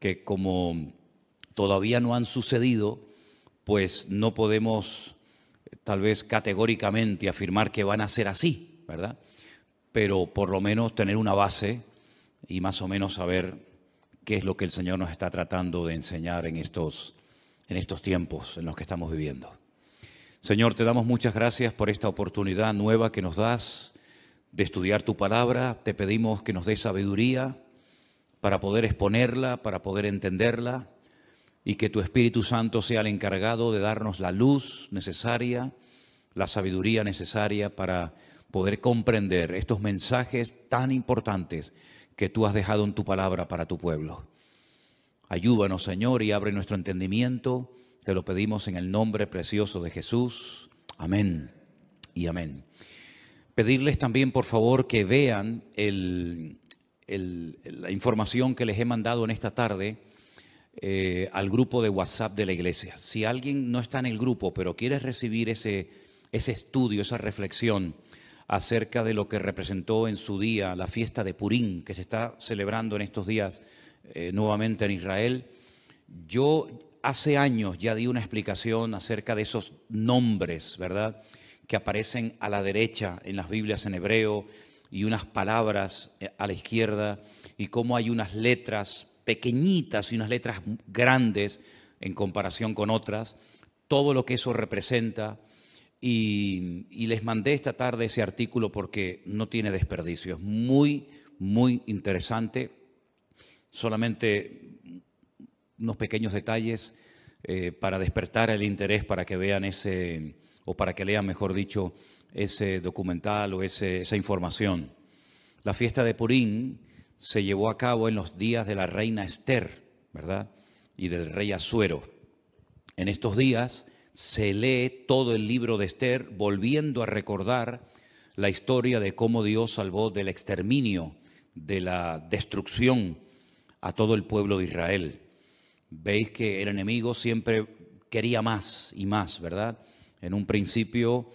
que como todavía no han sucedido, pues no podemos eh, tal vez categóricamente afirmar que van a ser así, ¿verdad? Pero por lo menos tener una base y más o menos saber qué es lo que el Señor nos está tratando de enseñar en estos, en estos tiempos en los que estamos viviendo. Señor, te damos muchas gracias por esta oportunidad nueva que nos das de estudiar tu palabra. Te pedimos que nos dé sabiduría para poder exponerla, para poder entenderla, y que tu Espíritu Santo sea el encargado de darnos la luz necesaria, la sabiduría necesaria para poder comprender estos mensajes tan importantes que tú has dejado en tu palabra para tu pueblo. Ayúdanos, Señor, y abre nuestro entendimiento. Te lo pedimos en el nombre precioso de Jesús. Amén y amén. Pedirles también, por favor, que vean el, la información que les he mandado en esta tarde eh, al grupo de WhatsApp de la iglesia. Si alguien no está en el grupo, pero quiere recibir ese, ese estudio, esa reflexión acerca de lo que representó en su día la fiesta de Purín, que se está celebrando en estos días eh, nuevamente en Israel, yo hace años ya di una explicación acerca de esos nombres, ¿verdad? Que aparecen a la derecha en las Biblias en hebreo, y unas palabras eh, a la izquierda y cómo hay unas letras pequeñitas y unas letras grandes en comparación con otras, todo lo que eso representa. Y, les mandé esta tarde ese artículo porque no tiene desperdicio, es muy, muy interesante. Solamente unos pequeños detalles eh, para despertar el interés, para que vean ese, o para que lean, mejor dicho, ese documental o esa información. La fiesta de Purín se llevó a cabo en los días de la reina Esther, ¿verdad? Y del rey Asuero. En estos días se lee todo el libro de Esther volviendo a recordar la historia de cómo Dios salvó del exterminio, de la destrucción a todo el pueblo de Israel. Veis que el enemigo siempre quería más y más, ¿verdad? En un principio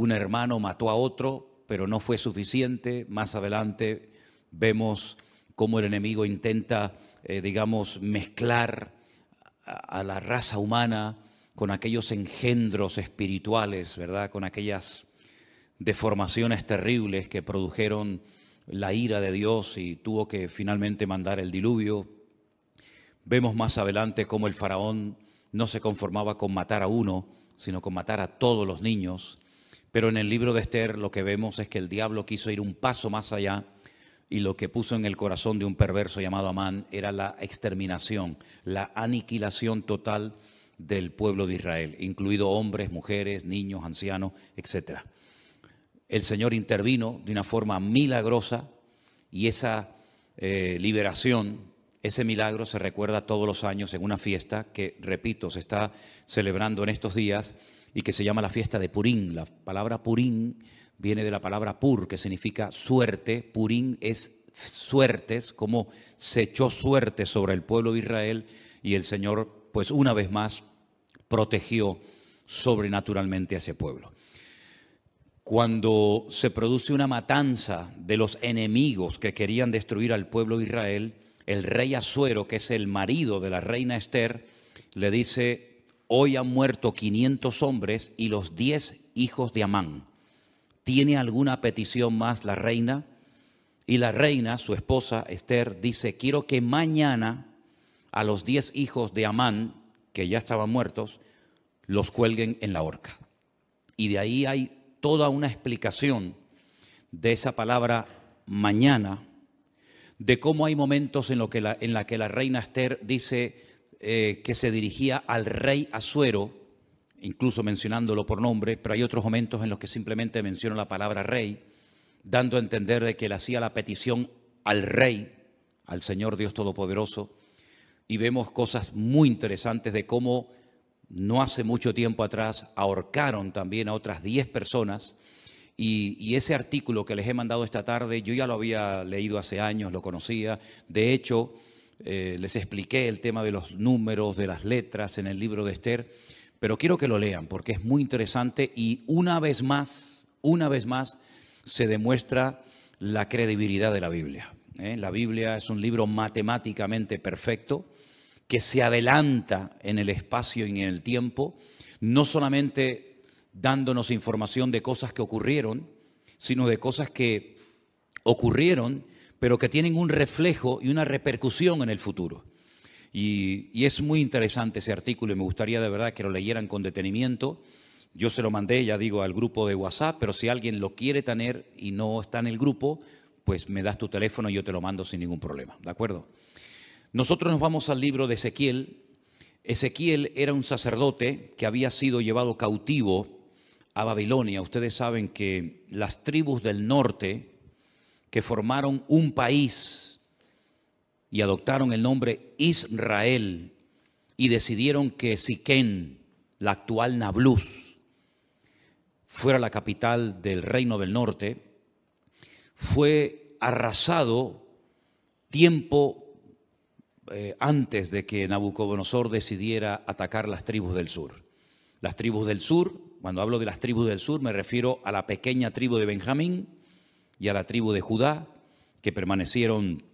un hermano mató a otro, pero no fue suficiente. Más adelante vemos cómo el enemigo intenta, eh, digamos, mezclar a la raza humana con aquellos engendros espirituales, ¿verdad? Con aquellas deformaciones terribles que produjeron la ira de Dios y tuvo que finalmente mandar el diluvio. Vemos más adelante cómo el faraón no se conformaba con matar a uno, sino con matar a todos los niños. Pero en el libro de Esther lo que vemos es que el diablo quiso ir un paso más allá y lo que puso en el corazón de un perverso llamado Amán era la exterminación, la aniquilación total del pueblo de Israel, incluido hombres, mujeres, niños, ancianos, etc. El Señor intervino de una forma milagrosa y esa eh, liberación, ese milagro se recuerda todos los años en una fiesta que, repito, se está celebrando en estos días y que se llama la fiesta de Purín. La palabra Purín viene de la palabra pur, que significa suerte. Purín es suertes, como se echó suerte sobre el pueblo de Israel y el Señor, pues una vez más, protegió sobrenaturalmente a ese pueblo. Cuando se produce una matanza de los enemigos que querían destruir al pueblo de Israel, el rey Azuero, que es el marido de la reina Esther, le dice Hoy han muerto 500 hombres y los 10 hijos de Amán. ¿Tiene alguna petición más la reina? Y la reina, su esposa Esther, dice, quiero que mañana a los 10 hijos de Amán, que ya estaban muertos, los cuelguen en la horca. Y de ahí hay toda una explicación de esa palabra mañana, de cómo hay momentos en, los que en la que la reina Esther dice, eh, que se dirigía al rey Azuero, incluso mencionándolo por nombre, pero hay otros momentos en los que simplemente menciona la palabra rey, dando a entender de que le hacía la petición al rey, al Señor Dios Todopoderoso, y vemos cosas muy interesantes de cómo no hace mucho tiempo atrás ahorcaron también a otras 10 personas, y, ese artículo que les he mandado esta tarde, yo ya lo había leído hace años, lo conocía, de hecho, eh, les expliqué el tema de los números, de las letras en el libro de Esther, pero quiero que lo lean porque es muy interesante y una vez más, una vez más, se demuestra la credibilidad de la Biblia. ¿eh? La Biblia es un libro matemáticamente perfecto que se adelanta en el espacio y en el tiempo, no solamente dándonos información de cosas que ocurrieron, sino de cosas que ocurrieron pero que tienen un reflejo y una repercusión en el futuro. Y, es muy interesante ese artículo y me gustaría de verdad que lo leyeran con detenimiento. Yo se lo mandé, ya digo, al grupo de WhatsApp, pero si alguien lo quiere tener y no está en el grupo, pues me das tu teléfono y yo te lo mando sin ningún problema, ¿de acuerdo? Nosotros nos vamos al libro de Ezequiel. Ezequiel era un sacerdote que había sido llevado cautivo a Babilonia. Ustedes saben que las tribus del norte, que formaron un país y adoptaron el nombre Israel y decidieron que Siquén, la actual Nablus, fuera la capital del reino del norte, fue arrasado tiempo eh, antes de que Nabucodonosor decidiera atacar las tribus del sur. Las tribus del sur, cuando hablo de las tribus del sur, me refiero a la pequeña tribu de Benjamín, y a la tribu de Judá, que permanecieron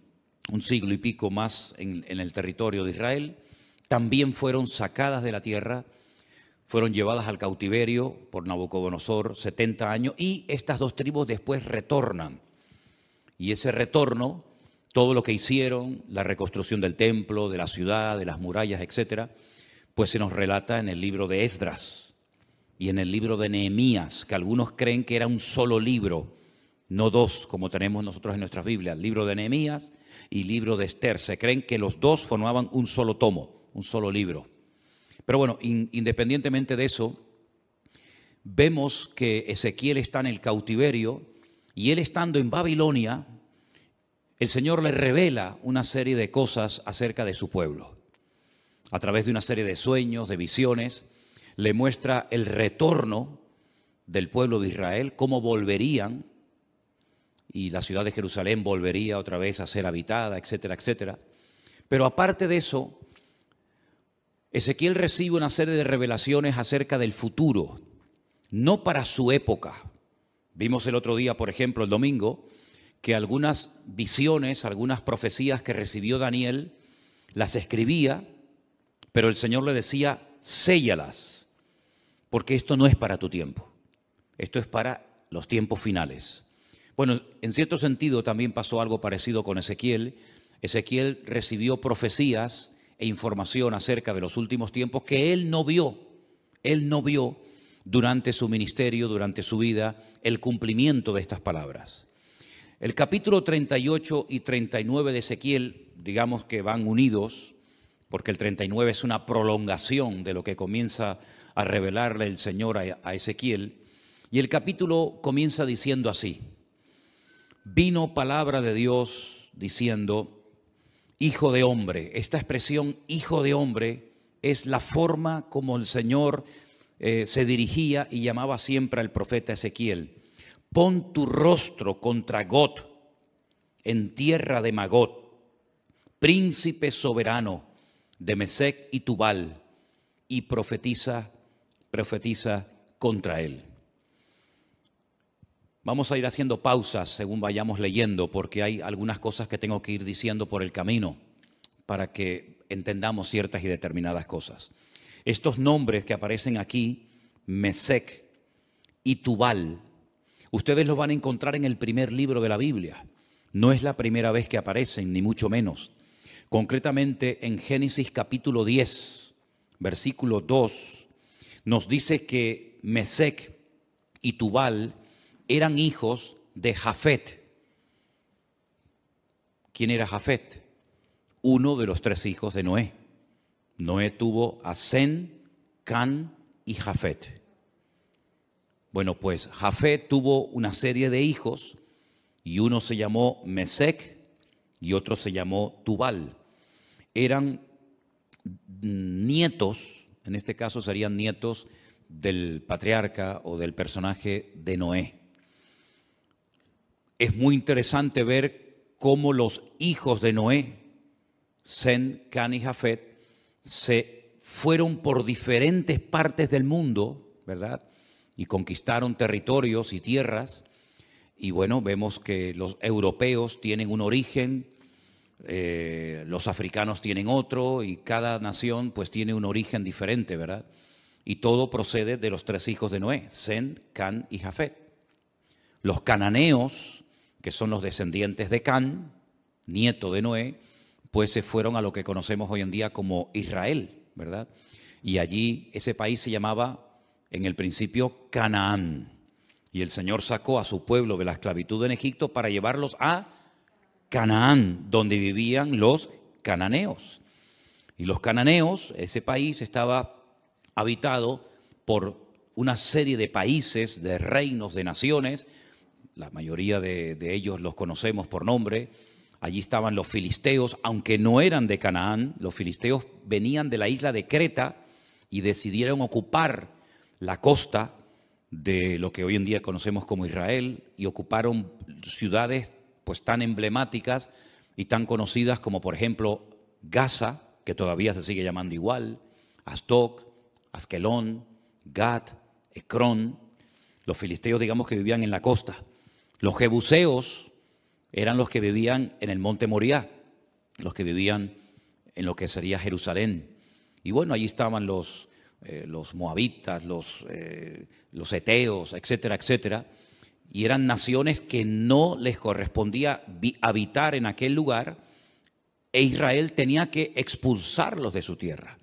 un siglo y pico más en, el territorio de Israel, también fueron sacadas de la tierra, fueron llevadas al cautiverio por Nabucodonosor 70 años y estas dos tribus después retornan. Y ese retorno, todo lo que hicieron, la reconstrucción del templo, de la ciudad, de las murallas, etc., pues se nos relata en el libro de Esdras y en el libro de Nehemías, que algunos creen que era un solo libro, no dos como tenemos nosotros en nuestras Biblias, libro de Nehemías y libro de Esther. Se creen que los dos formaban un solo tomo, un solo libro. Pero bueno, independientemente de eso, vemos que Ezequiel está en el cautiverio y él estando en Babilonia, el Señor le revela una serie de cosas acerca de su pueblo. A través de una serie de sueños, de visiones, le muestra el retorno del pueblo de Israel, cómo volverían y la ciudad de Jerusalén volvería otra vez a ser habitada, etcétera, etcétera. Pero aparte de eso, Ezequiel recibe una serie de revelaciones acerca del futuro, no para su época. Vimos el otro día, por ejemplo, el domingo, que algunas visiones, algunas profecías que recibió Daniel, las escribía, pero el Señor le decía, séllalas, porque esto no es para tu tiempo, esto es para los tiempos finales. Bueno, en cierto sentido también pasó algo parecido con Ezequiel. Ezequiel recibió profecías e información acerca de los últimos tiempos que él no vio. Él no vio durante su ministerio, durante su vida, el cumplimiento de estas palabras. El capítulo 38 y 39 de Ezequiel, digamos que van unidos, porque el 39 es una prolongación de lo que comienza a revelarle el Señor a Ezequiel, y el capítulo comienza diciendo así, vino palabra de Dios diciendo, hijo de hombre. Esta expresión hijo de hombre es la forma como el Señor eh, se dirigía y llamaba siempre al profeta Ezequiel. Pon tu rostro contra Got en tierra de Magot, príncipe soberano de Mesec y Tubal, y profetiza, profetiza contra él. Vamos a ir haciendo pausas según vayamos leyendo, porque hay algunas cosas que tengo que ir diciendo por el camino para que entendamos ciertas y determinadas cosas. Estos nombres que aparecen aquí, Mesec y Tubal, ustedes los van a encontrar en el primer libro de la Biblia. No es la primera vez que aparecen, ni mucho menos. Concretamente en Génesis capítulo 10, versículo 2, nos dice que Mesec y Tubal eran hijos de Jafet. ¿Quién era Jafet? Uno de los tres hijos de Noé. Noé tuvo a Zen, Can y Jafet. Bueno, pues Jafet tuvo una serie de hijos y uno se llamó Mesec y otro se llamó Tubal. Eran nietos, en este caso serían nietos del patriarca o del personaje de Noé es muy interesante ver cómo los hijos de Noé, Zen, Can y Jafet, se fueron por diferentes partes del mundo, ¿verdad? Y conquistaron territorios y tierras. Y bueno, vemos que los europeos tienen un origen, eh, los africanos tienen otro, y cada nación pues tiene un origen diferente, ¿verdad? Y todo procede de los tres hijos de Noé, Zen, Can y Jafet. Los cananeos que son los descendientes de Can, nieto de Noé, pues se fueron a lo que conocemos hoy en día como Israel, ¿verdad? Y allí ese país se llamaba en el principio Canaán. Y el Señor sacó a su pueblo de la esclavitud en Egipto para llevarlos a Canaán, donde vivían los cananeos. Y los cananeos, ese país estaba habitado por una serie de países, de reinos, de naciones, la mayoría de, ellos los conocemos por nombre, allí estaban los filisteos, aunque no eran de Canaán, los filisteos venían de la isla de Creta y decidieron ocupar la costa de lo que hoy en día conocemos como Israel y ocuparon ciudades pues tan emblemáticas y tan conocidas como por ejemplo Gaza, que todavía se sigue llamando igual, Astok, Askelón, Gat, Ecrón. Los filisteos digamos que vivían en la costa. Los jebuseos eran los que vivían en el monte Moriah, los que vivían en lo que sería Jerusalén. Y bueno, allí estaban los, eh, los moabitas, los, eh, los eteos, etcétera, etcétera. Y eran naciones que no les correspondía habitar en aquel lugar e Israel tenía que expulsarlos de su tierra.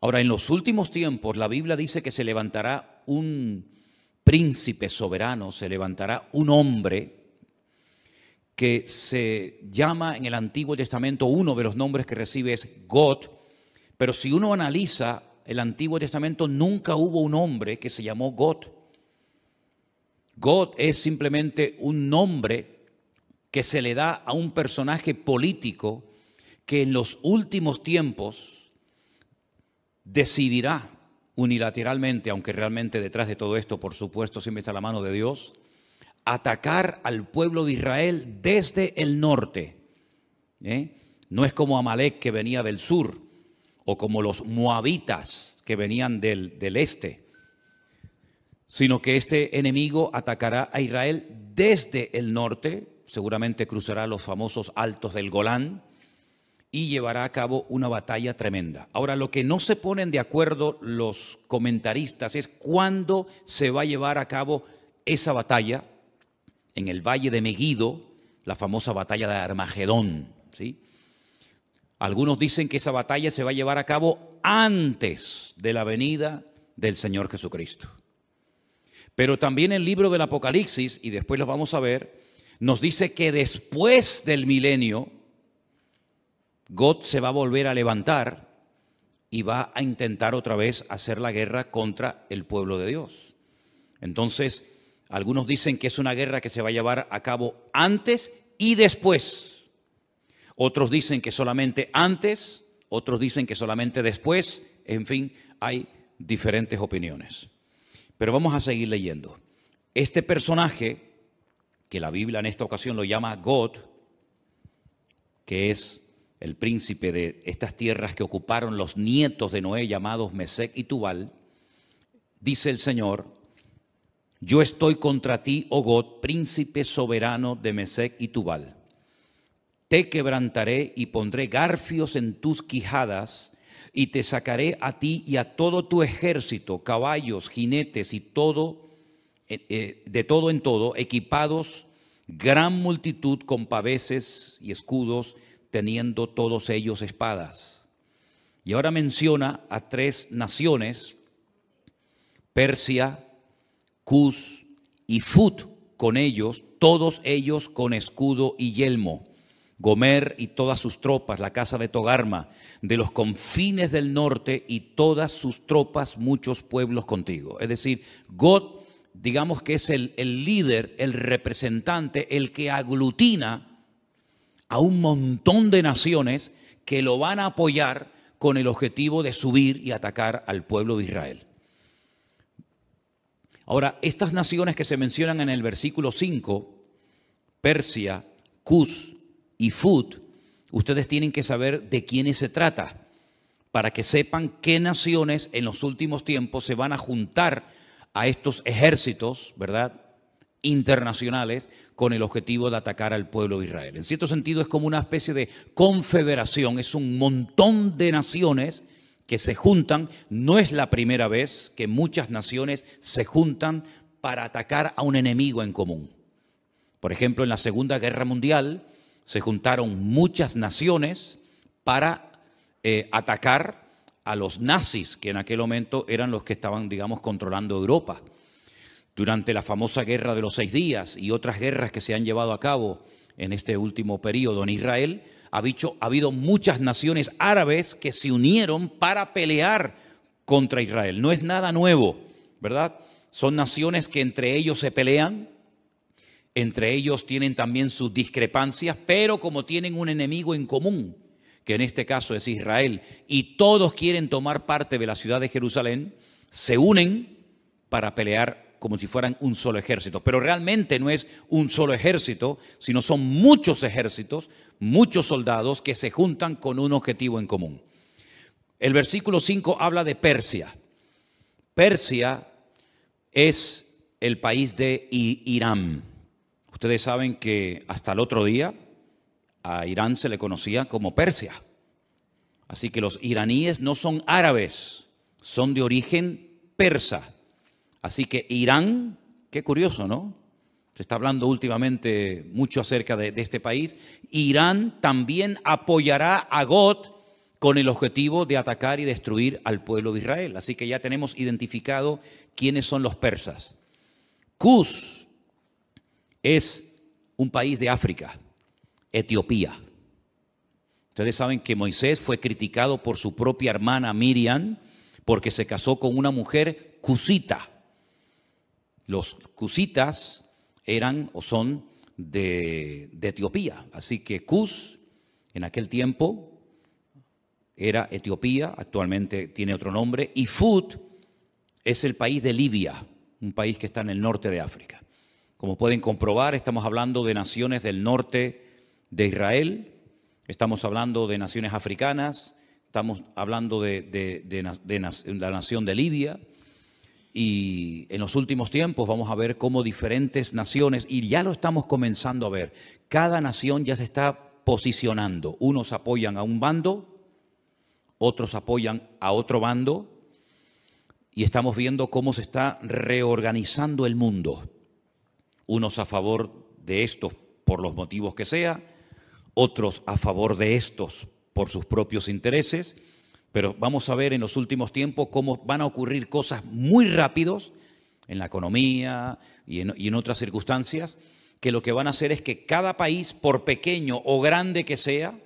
Ahora, en los últimos tiempos, la Biblia dice que se levantará un príncipe soberano, se levantará un hombre que se llama en el Antiguo Testamento, uno de los nombres que recibe es God, pero si uno analiza el Antiguo Testamento, nunca hubo un hombre que se llamó God. God es simplemente un nombre que se le da a un personaje político que en los últimos tiempos decidirá unilateralmente, aunque realmente detrás de todo esto, por supuesto, siempre está la mano de Dios, atacar al pueblo de Israel desde el norte. ¿eh? No es como Amalek que venía del sur, o como los moabitas que venían del este, sino que este enemigo atacará a Israel desde el norte, seguramente cruzará los famosos altos del Golán, y llevará a cabo una batalla tremenda. Ahora, lo que no se ponen de acuerdo los comentaristas es cuándo se va a llevar a cabo esa batalla en el valle de Megido, la famosa batalla de Armagedón. ¿sí? Algunos dicen que esa batalla se va a llevar a cabo antes de la venida del Señor Jesucristo. Pero también el libro del Apocalipsis, y después lo vamos a ver, nos dice que después del milenio, God se va a volver a levantar y va a intentar otra vez hacer la guerra contra el pueblo de Dios. Entonces, algunos dicen que es una guerra que se va a llevar a cabo antes y después. Otros dicen que solamente antes, otros dicen que solamente después. En fin, hay diferentes opiniones. Pero vamos a seguir leyendo. Este personaje, que la Biblia en esta ocasión lo llama God, que es el príncipe de estas tierras que ocuparon los nietos de Noé llamados Mesec y Tubal, dice el Señor, yo estoy contra ti, oh God, príncipe soberano de Mesec y Tubal. Te quebrantaré y pondré garfios en tus quijadas y te sacaré a ti y a todo tu ejército, caballos, jinetes y todo, eh, eh, de todo en todo, equipados, gran multitud con paveses y escudos, teniendo todos ellos espadas. Y ahora menciona a tres naciones, Persia, Cus y Fut, con ellos, todos ellos con escudo y yelmo. Gomer y todas sus tropas, la casa de Togarma, de los confines del norte y todas sus tropas, muchos pueblos contigo. Es decir, God, digamos que es el, el líder, el representante, el que aglutina a un montón de naciones que lo van a apoyar con el objetivo de subir y atacar al pueblo de Israel. Ahora, estas naciones que se mencionan en el versículo 5, Persia, Cus y Fut, ustedes tienen que saber de quiénes se trata, para que sepan qué naciones en los últimos tiempos se van a juntar a estos ejércitos, ¿verdad? internacionales con el objetivo de atacar al pueblo de Israel. En cierto sentido es como una especie de confederación, es un montón de naciones que se juntan, no es la primera vez que muchas naciones se juntan para atacar a un enemigo en común. Por ejemplo, en la Segunda Guerra Mundial se juntaron muchas naciones para eh, atacar a los nazis, que en aquel momento eran los que estaban, digamos, controlando Europa. Durante la famosa guerra de los seis días y otras guerras que se han llevado a cabo en este último periodo en Israel, ha, dicho, ha habido muchas naciones árabes que se unieron para pelear contra Israel. No es nada nuevo, ¿verdad? Son naciones que entre ellos se pelean, entre ellos tienen también sus discrepancias, pero como tienen un enemigo en común, que en este caso es Israel, y todos quieren tomar parte de la ciudad de Jerusalén, se unen para pelear como si fueran un solo ejército. Pero realmente no es un solo ejército, sino son muchos ejércitos, muchos soldados que se juntan con un objetivo en común. El versículo 5 habla de Persia. Persia es el país de Irán. Ustedes saben que hasta el otro día a Irán se le conocía como Persia. Así que los iraníes no son árabes, son de origen persa. Así que Irán, qué curioso, ¿no? Se está hablando últimamente mucho acerca de, este país. Irán también apoyará a Got con el objetivo de atacar y destruir al pueblo de Israel. Así que ya tenemos identificado quiénes son los persas. Cus es un país de África, Etiopía. Ustedes saben que Moisés fue criticado por su propia hermana Miriam porque se casó con una mujer cusita. Los cusitas eran o son de, Etiopía, así que Cus en aquel tiempo era Etiopía, actualmente tiene otro nombre, y Fut es el país de Libia, un país que está en el norte de África. Como pueden comprobar, estamos hablando de naciones del norte de Israel, estamos hablando de naciones africanas, estamos hablando de, de la nación de Libia, y en los últimos tiempos vamos a ver cómo diferentes naciones, y ya lo estamos comenzando a ver, cada nación ya se está posicionando. Unos apoyan a un bando, otros apoyan a otro bando, y estamos viendo cómo se está reorganizando el mundo. Unos a favor de estos por los motivos que sea, otros a favor de estos por sus propios intereses pero vamos a ver en los últimos tiempos cómo van a ocurrir cosas muy rápidos en la economía y en, otras circunstancias, que lo que van a hacer es que cada país, por pequeño o grande que sea,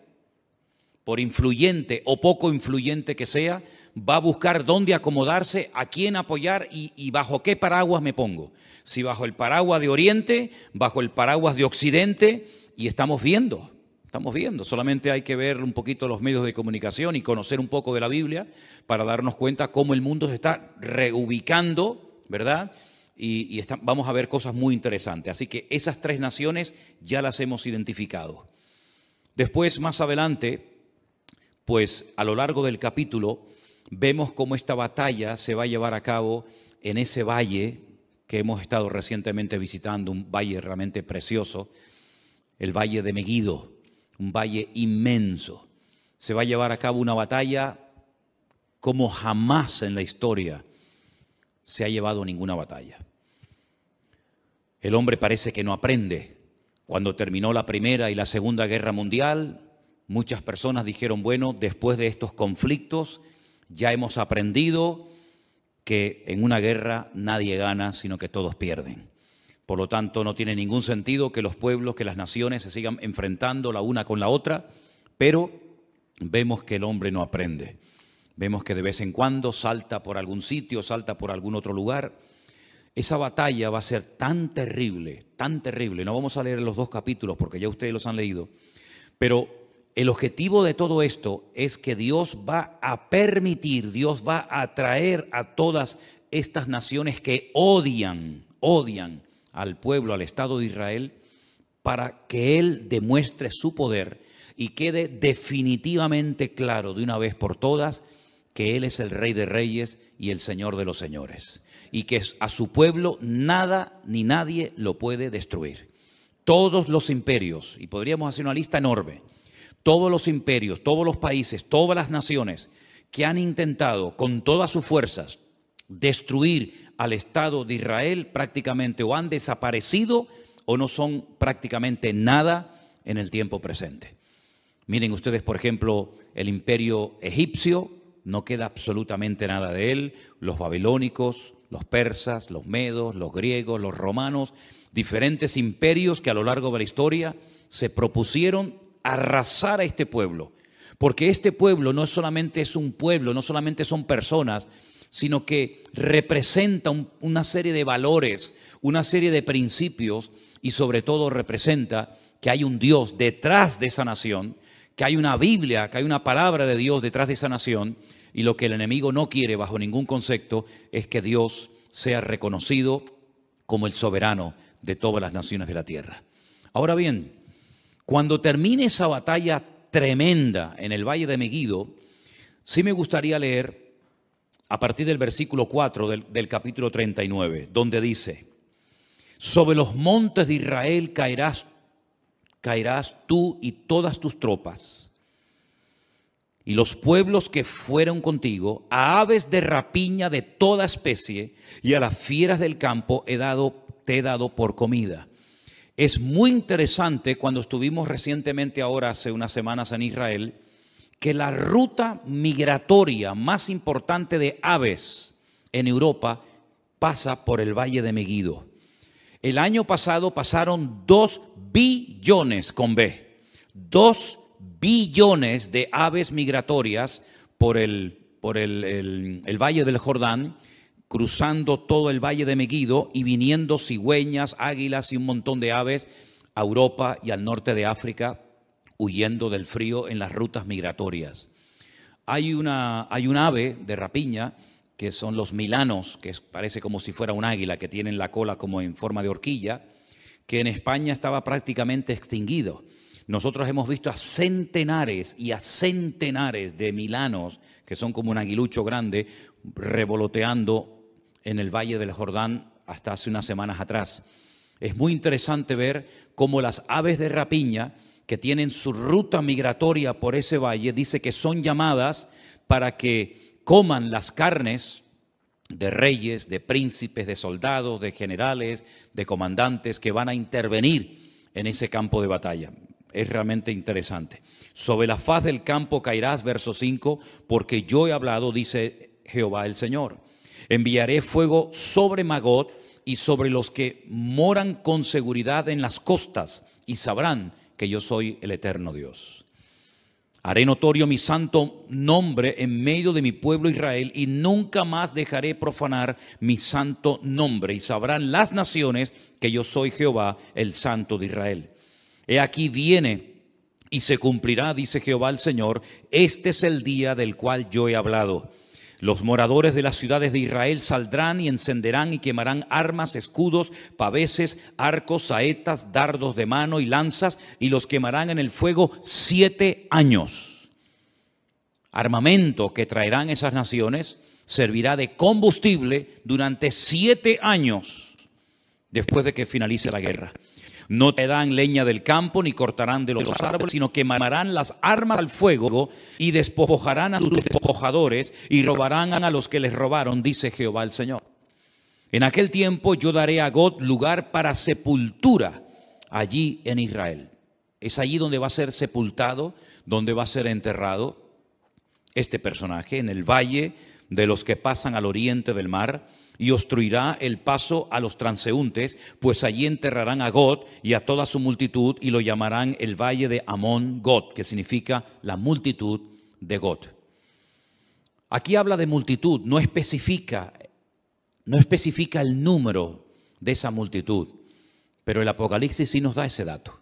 por influyente o poco influyente que sea, va a buscar dónde acomodarse, a quién apoyar y, y, bajo qué paraguas me pongo. Si bajo el paraguas de Oriente, bajo el paraguas de Occidente, y estamos viendo. Estamos viendo, solamente hay que ver un poquito los medios de comunicación y conocer un poco de la Biblia para darnos cuenta cómo el mundo se está reubicando, ¿verdad? Y, vamos a ver cosas muy interesantes. Así que esas tres naciones ya las hemos identificado. Después, más adelante, pues a lo largo del capítulo, vemos cómo esta batalla se va a llevar a cabo en ese valle que hemos estado recientemente visitando, un valle realmente precioso, el Valle de Meguido un valle inmenso. Se va a llevar a cabo una batalla como jamás en la historia se ha llevado ninguna batalla. El hombre parece que no aprende. Cuando terminó la Primera y la Segunda Guerra Mundial, muchas personas dijeron, bueno, después de estos conflictos ya hemos aprendido que en una guerra nadie gana, sino que todos pierden. Por lo tanto, no tiene ningún sentido que los pueblos, que las naciones se sigan enfrentando la una con la otra, pero vemos que el hombre no aprende. Vemos que de vez en cuando salta por algún sitio, salta por algún otro lugar. Esa batalla va a ser tan terrible, tan terrible. No vamos a leer los dos capítulos porque ya ustedes los han leído. Pero el objetivo de todo esto es que Dios va a permitir, Dios va a atraer a todas estas naciones que odian, odian al pueblo, al Estado de Israel, para que Él demuestre su poder y quede definitivamente claro de una vez por todas que Él es el Rey de Reyes y el Señor de los Señores, y que a su pueblo nada ni nadie lo puede destruir. Todos los imperios, y podríamos hacer una lista enorme, todos los imperios, todos los países, todas las naciones que han intentado con todas sus fuerzas destruir al Estado de Israel prácticamente o han desaparecido o no son prácticamente nada en el tiempo presente. Miren ustedes, por ejemplo, el imperio egipcio, no queda absolutamente nada de él, los babilónicos, los persas, los medos, los griegos, los romanos, diferentes imperios que a lo largo de la historia se propusieron arrasar a este pueblo. Porque este pueblo no solamente es un pueblo, no solamente son personas, sino que representa una serie de valores, una serie de principios y sobre todo representa que hay un Dios detrás de esa nación, que hay una Biblia, que hay una palabra de Dios detrás de esa nación y lo que el enemigo no quiere bajo ningún concepto es que Dios sea reconocido como el soberano de todas las naciones de la tierra. Ahora bien, cuando termine esa batalla tremenda en el Valle de Meguido, sí me gustaría leer a partir del versículo 4 del, capítulo 39, donde dice, sobre los montes de Israel caerás, caerás tú y todas tus tropas, y los pueblos que fueron contigo, a aves de rapiña de toda especie, y a las fieras del campo he dado, te he dado por comida. Es muy interesante cuando estuvimos recientemente ahora, hace unas semanas en Israel, que la ruta migratoria más importante de aves en Europa pasa por el Valle de Meguido. El año pasado pasaron 2 billones con B, dos billones de aves migratorias por el, por el, el Valle del Jordán, cruzando todo el Valle de Meguido y viniendo cigüeñas, águilas y un montón de aves a Europa y al norte de África huyendo del frío en las rutas migratorias. Hay, una, hay un ave de rapiña que son los milanos, que parece como si fuera un águila, que tienen la cola como en forma de horquilla, que en España estaba prácticamente extinguido. Nosotros hemos visto a centenares y a centenares de milanos, que son como un aguilucho grande, revoloteando en el Valle del Jordán hasta hace unas semanas atrás. Es muy interesante ver cómo las aves de rapiña que tienen su ruta migratoria por ese valle, dice que son llamadas para que coman las carnes de reyes, de príncipes, de soldados, de generales, de comandantes que van a intervenir en ese campo de batalla. Es realmente interesante. Sobre la faz del campo caerás, verso 5, porque yo he hablado, dice Jehová el Señor. Enviaré fuego sobre Magot y sobre los que moran con seguridad en las costas y sabrán que yo soy el eterno Dios. Haré notorio mi santo nombre en medio de mi pueblo Israel y nunca más dejaré profanar mi santo nombre y sabrán las naciones que yo soy Jehová, el santo de Israel. He aquí viene y se cumplirá, dice Jehová el Señor, este es el día del cual yo he hablado los moradores de las ciudades de Israel saldrán y encenderán y quemarán armas, escudos, paveses, arcos, saetas, dardos de mano y lanzas, y los quemarán en el fuego siete años. Armamento que traerán esas naciones servirá de combustible durante siete años después de que finalice la guerra. No te dan leña del campo, ni cortarán de los árboles, sino quemarán las armas al fuego y despojarán a sus despojadores y robarán a los que les robaron, dice Jehová el Señor. En aquel tiempo yo daré a God lugar para sepultura allí en Israel. Es allí donde va a ser sepultado, donde va a ser enterrado este personaje, en el valle de los que pasan al oriente del mar y obstruirá el paso a los transeúntes, pues allí enterrarán a God y a toda su multitud y lo llamarán el valle de Amón God, que significa la multitud de God. Aquí habla de multitud, no especifica, no especifica el número de esa multitud, pero el Apocalipsis sí nos da ese dato.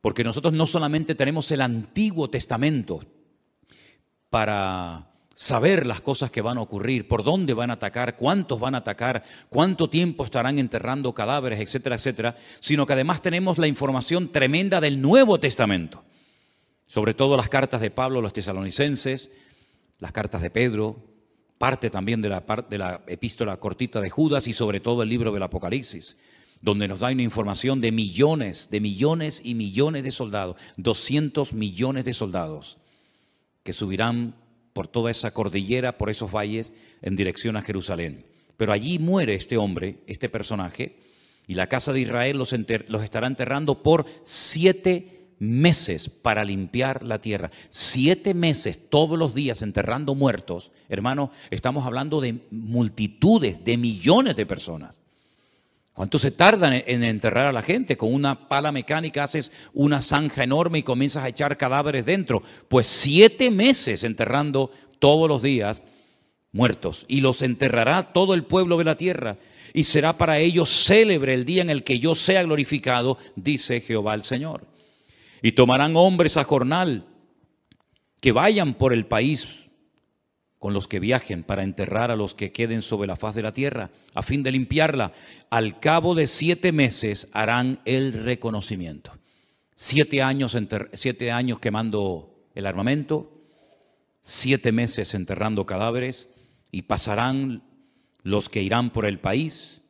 Porque nosotros no solamente tenemos el Antiguo Testamento para saber las cosas que van a ocurrir, por dónde van a atacar, cuántos van a atacar, cuánto tiempo estarán enterrando cadáveres, etcétera, etcétera, sino que además tenemos la información tremenda del Nuevo Testamento, sobre todo las cartas de Pablo los tesalonicenses, las cartas de Pedro, parte también de la, de la epístola cortita de Judas y sobre todo el libro del Apocalipsis donde nos da una información de millones, de millones y millones de soldados, 200 millones de soldados que subirán por toda esa cordillera, por esos valles, en dirección a Jerusalén. Pero allí muere este hombre, este personaje, y la casa de Israel los, los estará enterrando por siete meses para limpiar la tierra. Siete meses todos los días enterrando muertos. Hermanos, estamos hablando de multitudes, de millones de personas. ¿Cuánto se tardan en enterrar a la gente? Con una pala mecánica haces una zanja enorme y comienzas a echar cadáveres dentro. Pues siete meses enterrando todos los días muertos. Y los enterrará todo el pueblo de la tierra. Y será para ellos célebre el día en el que yo sea glorificado, dice Jehová el Señor. Y tomarán hombres a jornal que vayan por el país con los que viajen para enterrar a los que queden sobre la faz de la tierra, a fin de limpiarla. Al cabo de siete meses harán el reconocimiento. Siete años, siete años quemando el armamento, siete meses enterrando cadáveres, y pasarán los que irán por el país,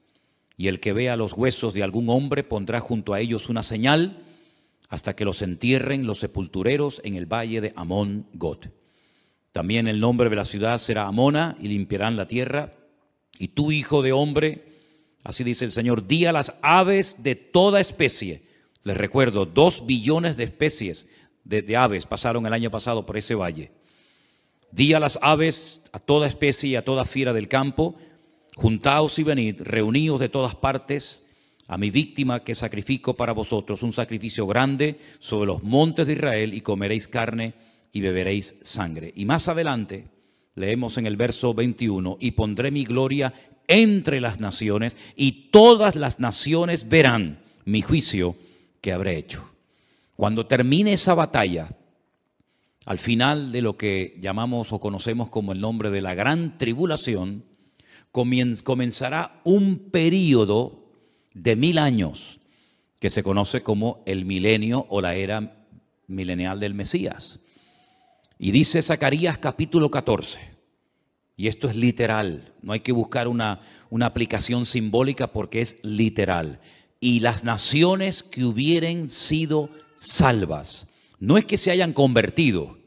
y el que vea los huesos de algún hombre pondrá junto a ellos una señal, hasta que los entierren los sepultureros en el valle de Amón-Got. También el nombre de la ciudad será Amona y limpiarán la tierra. Y tú, hijo de hombre, así dice el Señor, di a las aves de toda especie. Les recuerdo, dos billones de especies de, aves pasaron el año pasado por ese valle. Di a las aves, a toda especie y a toda fiera del campo, juntaos y venid, reunidos de todas partes a mi víctima que sacrifico para vosotros, un sacrificio grande sobre los montes de Israel y comeréis carne y beberéis sangre. Y más adelante leemos en el verso 21, y pondré mi gloria entre las naciones, y todas las naciones verán mi juicio que habré hecho. Cuando termine esa batalla, al final de lo que llamamos o conocemos como el nombre de la gran tribulación, comenzará un periodo de mil años que se conoce como el milenio o la era milenial del Mesías. Y dice Zacarías capítulo 14, y esto es literal, no hay que buscar una, una aplicación simbólica porque es literal. Y las naciones que hubieren sido salvas, no es que se hayan convertido,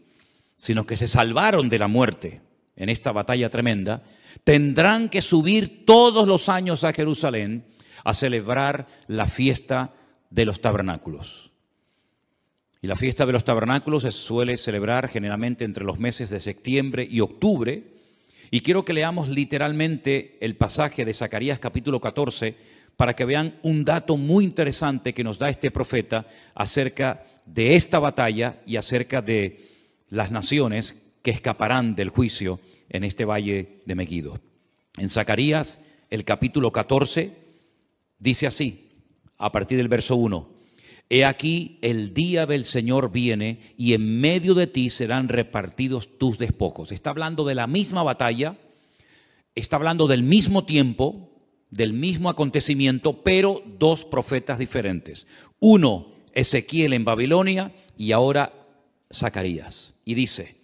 sino que se salvaron de la muerte en esta batalla tremenda, tendrán que subir todos los años a Jerusalén a celebrar la fiesta de los tabernáculos. Y la fiesta de los tabernáculos se suele celebrar generalmente entre los meses de septiembre y octubre. Y quiero que leamos literalmente el pasaje de Zacarías capítulo 14 para que vean un dato muy interesante que nos da este profeta acerca de esta batalla y acerca de las naciones que escaparán del juicio en este valle de Meguido. En Zacarías, el capítulo 14, dice así, a partir del verso 1, He aquí el día del Señor viene y en medio de ti serán repartidos tus despojos. Está hablando de la misma batalla, está hablando del mismo tiempo, del mismo acontecimiento, pero dos profetas diferentes. Uno, Ezequiel en Babilonia y ahora Zacarías. Y dice,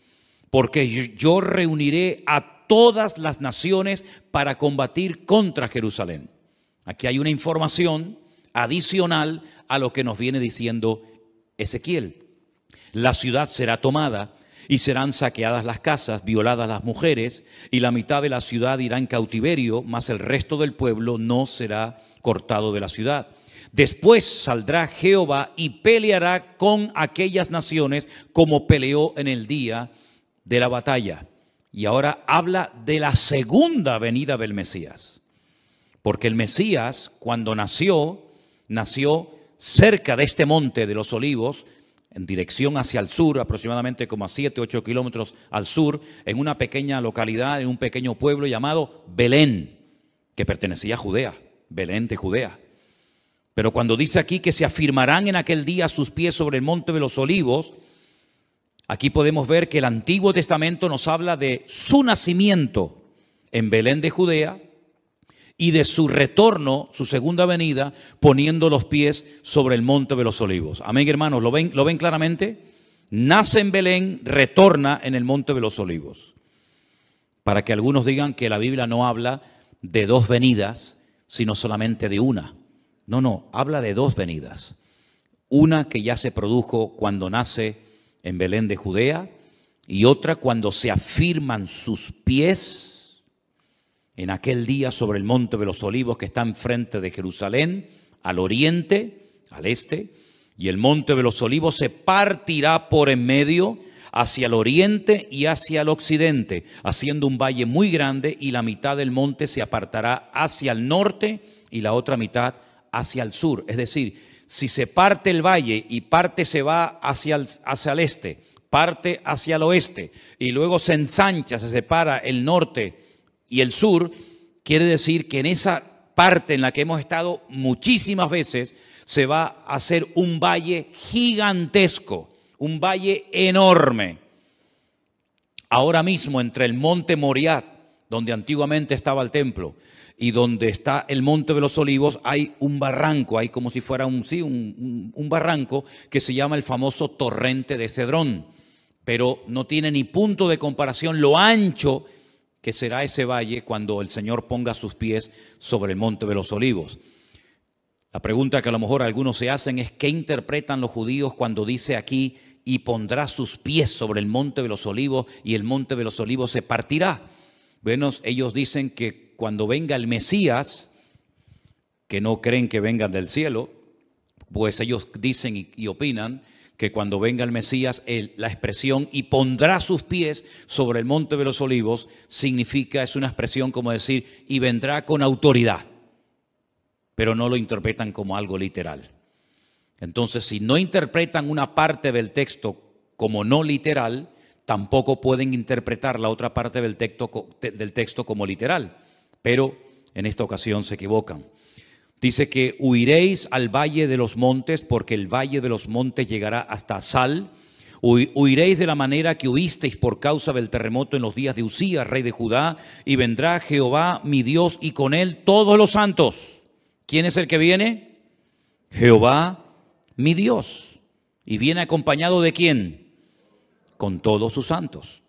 porque yo reuniré a todas las naciones para combatir contra Jerusalén. Aquí hay una información adicional a lo que nos viene diciendo Ezequiel. La ciudad será tomada y serán saqueadas las casas, violadas las mujeres, y la mitad de la ciudad irá en cautiverio, mas el resto del pueblo no será cortado de la ciudad. Después saldrá Jehová y peleará con aquellas naciones como peleó en el día de la batalla. Y ahora habla de la segunda venida del Mesías. Porque el Mesías, cuando nació, nació cerca de este monte de los olivos, en dirección hacia el sur, aproximadamente como a 7, 8 kilómetros al sur, en una pequeña localidad, en un pequeño pueblo llamado Belén, que pertenecía a Judea, Belén de Judea. Pero cuando dice aquí que se afirmarán en aquel día sus pies sobre el monte de los olivos, aquí podemos ver que el Antiguo Testamento nos habla de su nacimiento en Belén de Judea, y de su retorno, su segunda venida, poniendo los pies sobre el monte de los olivos. Amén, hermanos, ¿lo ven, lo ven claramente? Nace en Belén, retorna en el monte de los olivos. Para que algunos digan que la Biblia no habla de dos venidas, sino solamente de una. No, no, habla de dos venidas. Una que ya se produjo cuando nace en Belén de Judea y otra cuando se afirman sus pies en aquel día sobre el monte de los olivos que está enfrente de Jerusalén, al oriente, al este, y el monte de los olivos se partirá por en medio hacia el oriente y hacia el occidente, haciendo un valle muy grande y la mitad del monte se apartará hacia el norte y la otra mitad hacia el sur. Es decir, si se parte el valle y parte se va hacia el, hacia el este, parte hacia el oeste y luego se ensancha, se separa el norte y el sur, quiere decir que en esa parte en la que hemos estado muchísimas veces, se va a hacer un valle gigantesco, un valle enorme. Ahora mismo entre el monte Moriat, donde antiguamente estaba el templo, y donde está el monte de los olivos, hay un barranco, hay como si fuera un, un barranco que se llama el famoso torrente de Cedrón, pero no tiene ni punto de comparación lo ancho que será ese valle cuando el Señor ponga sus pies sobre el monte de los olivos. La pregunta que a lo mejor algunos se hacen es qué interpretan los judíos cuando dice aquí y pondrá sus pies sobre el monte de los olivos y el monte de los olivos se partirá. Bueno, ellos dicen que cuando venga el Mesías, que no creen que vengan del cielo, pues ellos dicen y opinan que cuando venga el Mesías, la expresión y pondrá sus pies sobre el monte de los olivos significa, es una expresión como decir, y vendrá con autoridad, pero no lo interpretan como algo literal. Entonces, si no interpretan una parte del texto como no literal, tampoco pueden interpretar la otra parte del texto, del texto como literal, pero en esta ocasión se equivocan. Dice que huiréis al valle de los montes, porque el valle de los montes llegará hasta Sal. Huiréis de la manera que huisteis por causa del terremoto en los días de Usías, rey de Judá, y vendrá Jehová mi Dios y con él todos los santos. ¿Quién es el que viene? Jehová mi Dios. ¿Y viene acompañado de quién? Con todos sus santos.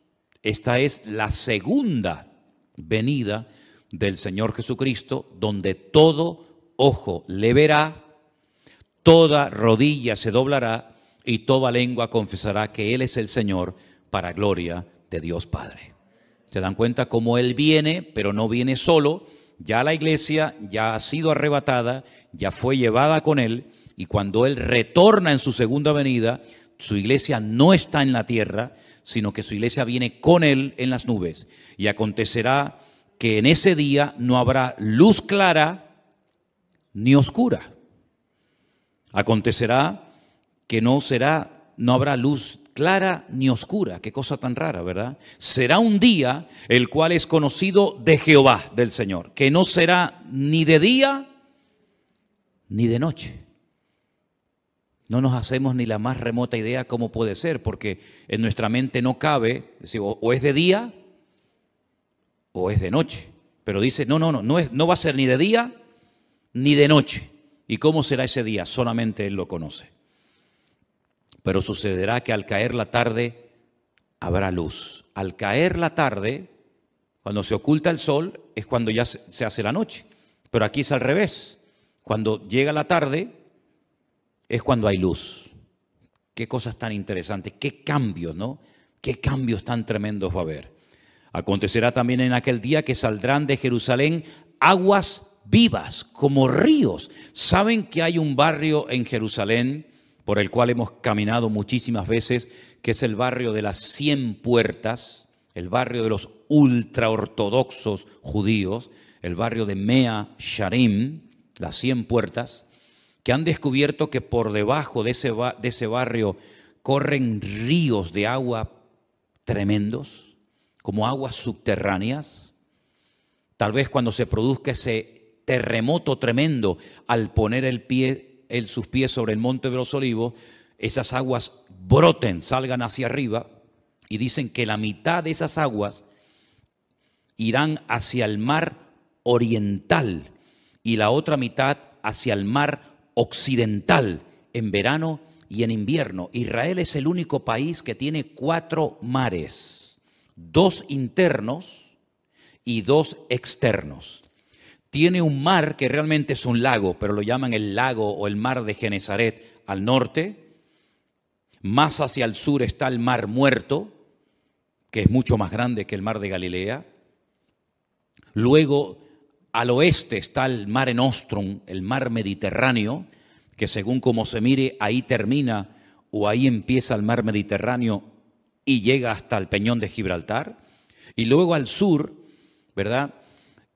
Esta es la segunda venida del Señor Jesucristo, donde todo ojo le verá, toda rodilla se doblará y toda lengua confesará que Él es el Señor para gloria de Dios Padre. Se dan cuenta cómo Él viene, pero no viene solo. Ya la iglesia ya ha sido arrebatada, ya fue llevada con Él, y cuando Él retorna en su segunda venida, su iglesia no está en la tierra, sino que su iglesia viene con Él en las nubes. Y acontecerá que en ese día no habrá luz clara, ni oscura. Acontecerá que no será, no habrá luz clara ni oscura. Qué cosa tan rara, ¿verdad? Será un día el cual es conocido de Jehová, del Señor, que no será ni de día ni de noche. No nos hacemos ni la más remota idea cómo puede ser, porque en nuestra mente no cabe, o es de día o es de noche. Pero dice, no, no, no, no, es, no va a ser ni de día ni de noche. ¿Y cómo será ese día? Solamente Él lo conoce. Pero sucederá que al caer la tarde habrá luz. Al caer la tarde, cuando se oculta el sol, es cuando ya se hace la noche. Pero aquí es al revés. Cuando llega la tarde, es cuando hay luz. Qué cosas tan interesantes, qué cambios, ¿no? Qué cambios tan tremendos va a haber. Acontecerá también en aquel día que saldrán de Jerusalén aguas vivas como ríos. Saben que hay un barrio en Jerusalén por el cual hemos caminado muchísimas veces, que es el barrio de las cien puertas, el barrio de los ultraortodoxos judíos, el barrio de Mea Sharim, las cien puertas, que han descubierto que por debajo de ese, de ese barrio corren ríos de agua tremendos, como aguas subterráneas. Tal vez cuando se produzca ese terremoto tremendo al poner el pie, sus pies sobre el monte de los olivos, esas aguas broten, salgan hacia arriba, y dicen que la mitad de esas aguas irán hacia el mar oriental y la otra mitad hacia el mar occidental en verano y en invierno. Israel es el único país que tiene cuatro mares, dos internos y dos externos tiene un mar que realmente es un lago, pero lo llaman el lago o el mar de Genezaret al norte. Más hacia el sur está el mar muerto, que es mucho más grande que el mar de Galilea. Luego al oeste está el mar Nostrum, el mar Mediterráneo, que según como se mire, ahí termina o ahí empieza el mar Mediterráneo y llega hasta el peñón de Gibraltar. Y luego al sur, ¿verdad?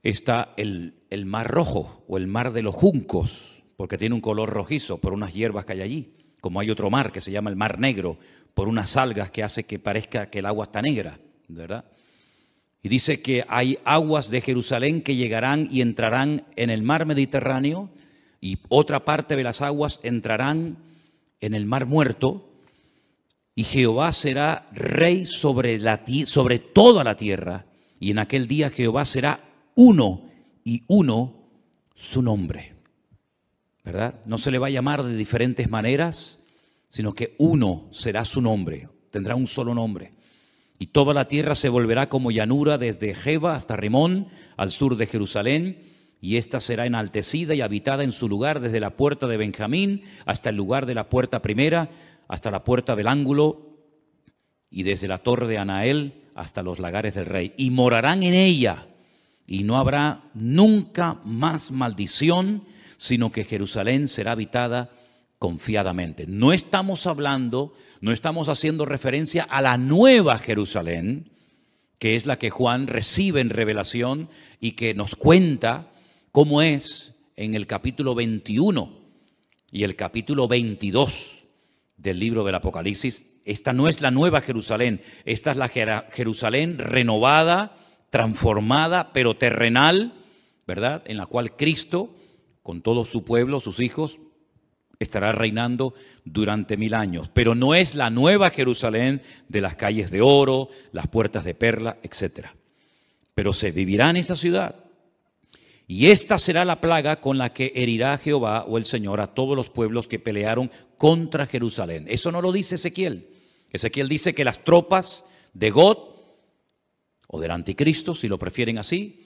Está el, el mar rojo o el mar de los juncos, porque tiene un color rojizo por unas hierbas que hay allí, como hay otro mar que se llama el mar negro, por unas algas que hace que parezca que el agua está negra, ¿verdad? Y dice que hay aguas de Jerusalén que llegarán y entrarán en el mar Mediterráneo y otra parte de las aguas entrarán en el mar muerto y Jehová será rey sobre, la, sobre toda la tierra y en aquel día Jehová será uno y uno su nombre. ¿Verdad? No se le va a llamar de diferentes maneras, sino que uno será su nombre, tendrá un solo nombre. Y toda la tierra se volverá como llanura desde Jeba hasta Rimón, al sur de Jerusalén, y ésta será enaltecida y habitada en su lugar desde la puerta de Benjamín hasta el lugar de la puerta primera, hasta la puerta del ángulo, y desde la torre de Anael hasta los lagares del rey. Y morarán en ella y no habrá nunca más maldición, sino que Jerusalén será habitada confiadamente. No estamos hablando, no estamos haciendo referencia a la nueva Jerusalén, que es la que Juan recibe en revelación y que nos cuenta cómo es en el capítulo 21 y el capítulo 22 del libro del Apocalipsis. Esta no es la nueva Jerusalén, esta es la Jerusalén renovada, transformada, pero terrenal, ¿verdad? En la cual Cristo, con todo su pueblo, sus hijos, estará reinando durante mil años. Pero no es la nueva Jerusalén de las calles de oro, las puertas de perla, etc. Pero se vivirá en esa ciudad. Y esta será la plaga con la que herirá Jehová o el Señor a todos los pueblos que pelearon contra Jerusalén. Eso no lo dice Ezequiel. Ezequiel dice que las tropas de God o del anticristo, si lo prefieren así,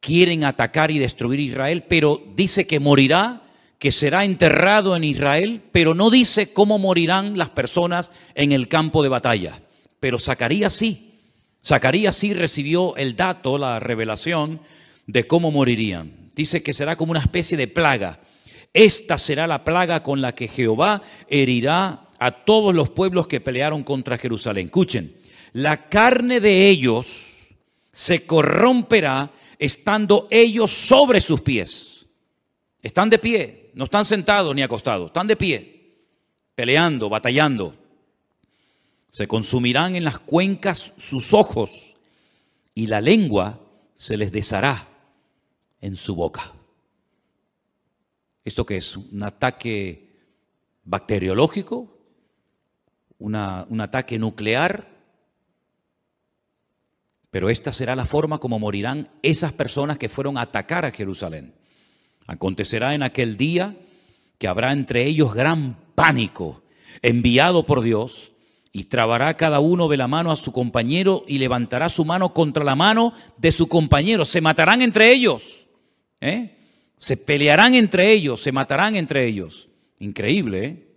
quieren atacar y destruir Israel, pero dice que morirá, que será enterrado en Israel, pero no dice cómo morirán las personas en el campo de batalla. Pero Zacarías sí, Zacarías sí recibió el dato, la revelación de cómo morirían. Dice que será como una especie de plaga. Esta será la plaga con la que Jehová herirá a todos los pueblos que pelearon contra Jerusalén. Escuchen, la carne de ellos se corromperá estando ellos sobre sus pies. Están de pie, no están sentados ni acostados, están de pie, peleando, batallando. Se consumirán en las cuencas sus ojos y la lengua se les deshará en su boca. ¿Esto qué es? ¿Un ataque bacteriológico? ¿Un ataque nuclear? Pero esta será la forma como morirán esas personas que fueron a atacar a Jerusalén. Acontecerá en aquel día que habrá entre ellos gran pánico enviado por Dios y trabará cada uno de la mano a su compañero y levantará su mano contra la mano de su compañero. Se matarán entre ellos. ¿eh? Se pelearán entre ellos, se matarán entre ellos. Increíble. ¿eh?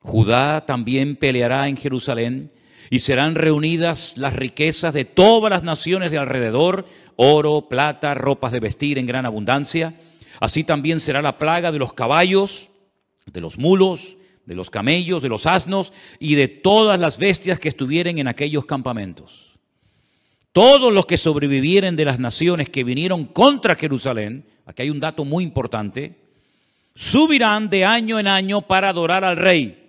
Judá también peleará en Jerusalén y serán reunidas las riquezas de todas las naciones de alrededor, oro, plata, ropas de vestir en gran abundancia. Así también será la plaga de los caballos, de los mulos, de los camellos, de los asnos y de todas las bestias que estuvieren en aquellos campamentos. Todos los que sobrevivieren de las naciones que vinieron contra Jerusalén, aquí hay un dato muy importante, subirán de año en año para adorar al rey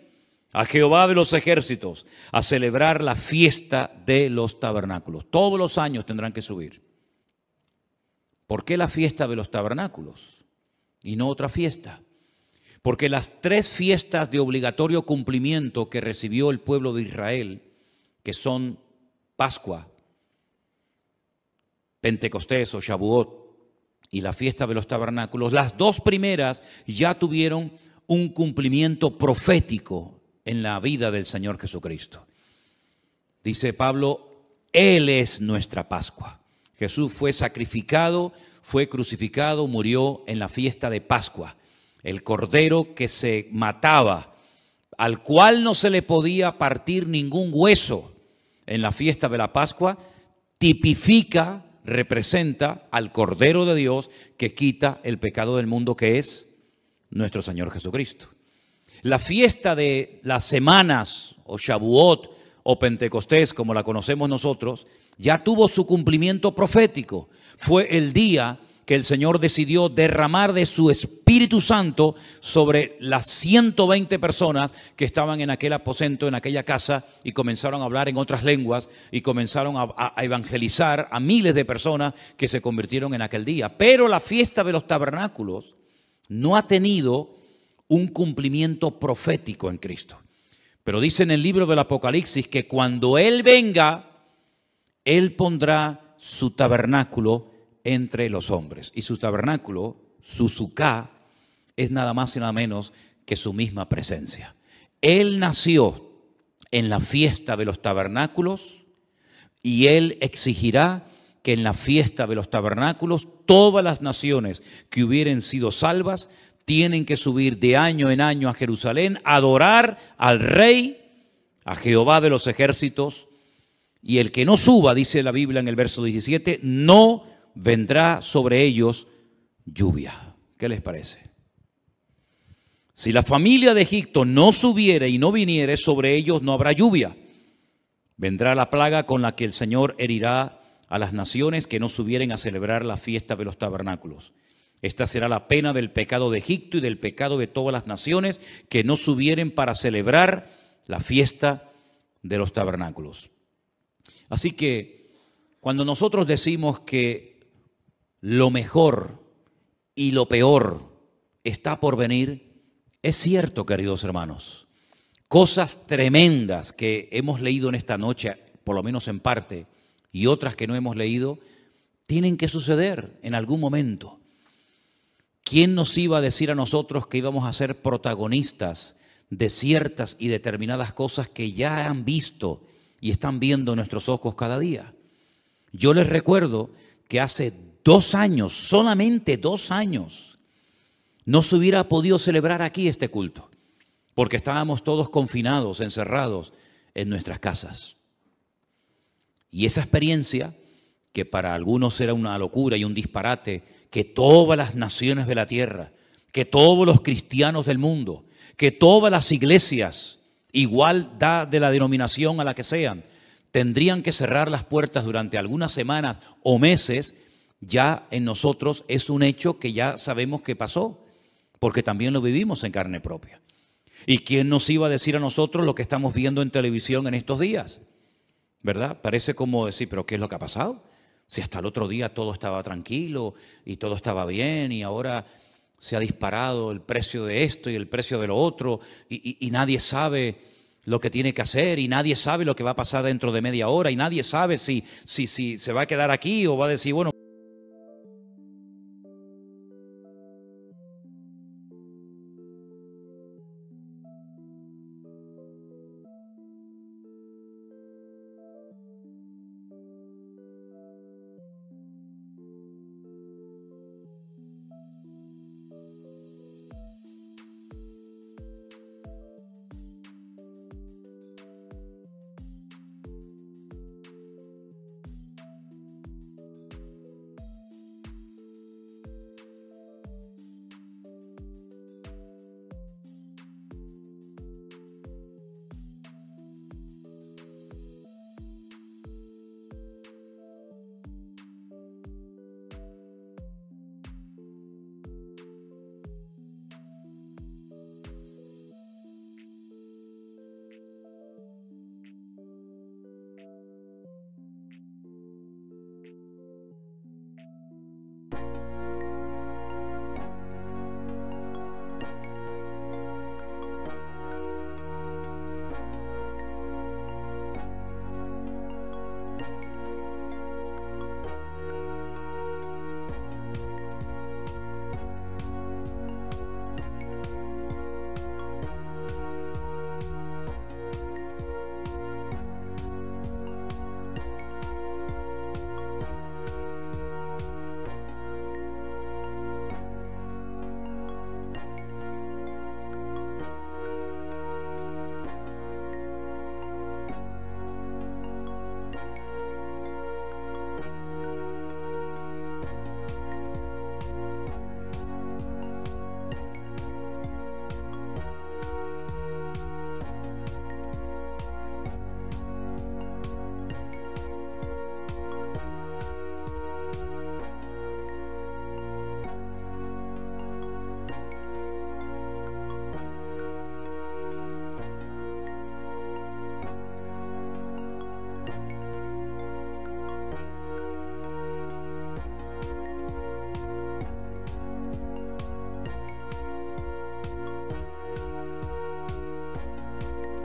a Jehová de los ejércitos, a celebrar la fiesta de los tabernáculos. Todos los años tendrán que subir. ¿Por qué la fiesta de los tabernáculos y no otra fiesta? Porque las tres fiestas de obligatorio cumplimiento que recibió el pueblo de Israel, que son Pascua, Pentecostés o Shavuot y la fiesta de los tabernáculos, las dos primeras ya tuvieron un cumplimiento profético en la vida del Señor Jesucristo. Dice Pablo, Él es nuestra Pascua. Jesús fue sacrificado, fue crucificado, murió en la fiesta de Pascua. El cordero que se mataba, al cual no se le podía partir ningún hueso en la fiesta de la Pascua, tipifica, representa al Cordero de Dios que quita el pecado del mundo que es nuestro Señor Jesucristo. La fiesta de las semanas, o Shavuot, o Pentecostés, como la conocemos nosotros, ya tuvo su cumplimiento profético. Fue el día que el Señor decidió derramar de su Espíritu Santo sobre las 120 personas que estaban en aquel aposento, en aquella casa, y comenzaron a hablar en otras lenguas y comenzaron a, a, evangelizar a miles de personas que se convirtieron en aquel día. Pero la fiesta de los tabernáculos no ha tenido un cumplimiento profético en Cristo. Pero dice en el libro del Apocalipsis que cuando Él venga, Él pondrá su tabernáculo entre los hombres. Y su tabernáculo, su suká, es nada más y nada menos que su misma presencia. Él nació en la fiesta de los tabernáculos y Él exigirá que en la fiesta de los tabernáculos todas las naciones que hubieran sido salvas tienen que subir de año en año a Jerusalén, adorar al rey, a Jehová de los ejércitos. Y el que no suba, dice la Biblia en el verso 17, no vendrá sobre ellos lluvia. ¿Qué les parece? Si la familia de Egipto no subiere y no viniere, sobre ellos no habrá lluvia. Vendrá la plaga con la que el Señor herirá a las naciones que no subieren a celebrar la fiesta de los tabernáculos. Esta será la pena del pecado de Egipto y del pecado de todas las naciones que no subieren para celebrar la fiesta de los tabernáculos. Así que cuando nosotros decimos que lo mejor y lo peor está por venir, es cierto, queridos hermanos. Cosas tremendas que hemos leído en esta noche, por lo menos en parte, y otras que no hemos leído, tienen que suceder en algún momento. ¿Quién nos iba a decir a nosotros que íbamos a ser protagonistas de ciertas y determinadas cosas que ya han visto y están viendo nuestros ojos cada día? Yo les recuerdo que hace dos años, solamente dos años, no se hubiera podido celebrar aquí este culto, porque estábamos todos confinados, encerrados en nuestras casas. Y esa experiencia, que para algunos era una locura y un disparate, que todas las naciones de la tierra, que todos los cristianos del mundo, que todas las iglesias, igual da de la denominación a la que sean, tendrían que cerrar las puertas durante algunas semanas o meses, ya en nosotros es un hecho que ya sabemos que pasó, porque también lo vivimos en carne propia. ¿Y quién nos iba a decir a nosotros lo que estamos viendo en televisión en estos días? ¿Verdad? Parece como decir, pero ¿qué es lo que ha pasado? Si hasta el otro día todo estaba tranquilo y todo estaba bien y ahora se ha disparado el precio de esto y el precio de lo otro y, nadie sabe lo que tiene que hacer y nadie sabe lo que va a pasar dentro de media hora y nadie sabe si, si, si se va a quedar aquí o va a decir, bueno,